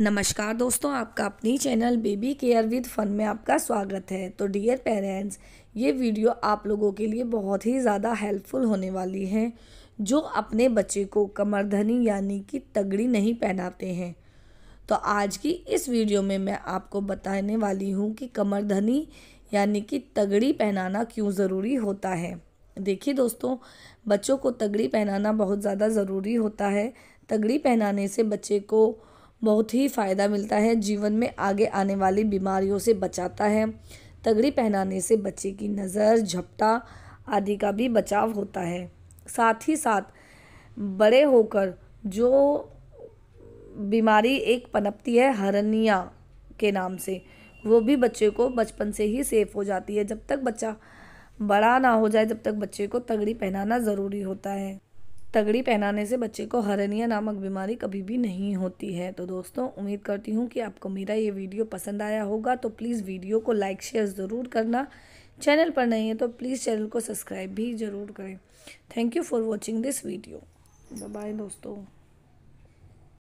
नमस्कार दोस्तों आपका अपनी channel baby care with fun में आपका स्वागत है तो डियर पेरेंट्स ये वीडियो आप लोगों के लिए बहुत ही ज़्यादा हेल्पफुल होने वाली है जो अपने बच्चे को कमरधनी यानी कि तगड़ी नहीं पहनाते हैं तो आज की इस वीडियो में मैं आपको बताने वाली हूँ कि कमरधनी यानी कि तगड़ी पहनाना क्यों ज़रूरी होता है देखिए दोस्तों बच्चों को तगड़ी पहनाना बहुत ज़्यादा ज़रूरी होता है तगड़ी पहनाने से बच्चे को बहुत ही फ़ायदा मिलता है जीवन में आगे आने वाली बीमारियों से बचाता है तगड़ी पहनाने से बच्चे की नज़र झपटा आदि का भी बचाव होता है साथ ही साथ बड़े होकर जो बीमारी एक पनपती है हरनिया के नाम से वो भी बच्चे को बचपन से ही सेफ हो जाती है जब तक बच्चा बड़ा ना हो जाए जब तक बच्चे को तगड़ी पहनाना ज़रूरी होता है तगड़ी पहनाने से बच्चे को हरनिया नामक बीमारी कभी भी नहीं होती है तो दोस्तों उम्मीद करती हूँ कि आपको मेरा ये वीडियो पसंद आया होगा तो प्लीज़ वीडियो को लाइक शेयर ज़रूर करना चैनल पर नहीं है तो प्लीज़ चैनल को सब्सक्राइब भी ज़रूर करें thank you for watching this video bye दोस्तों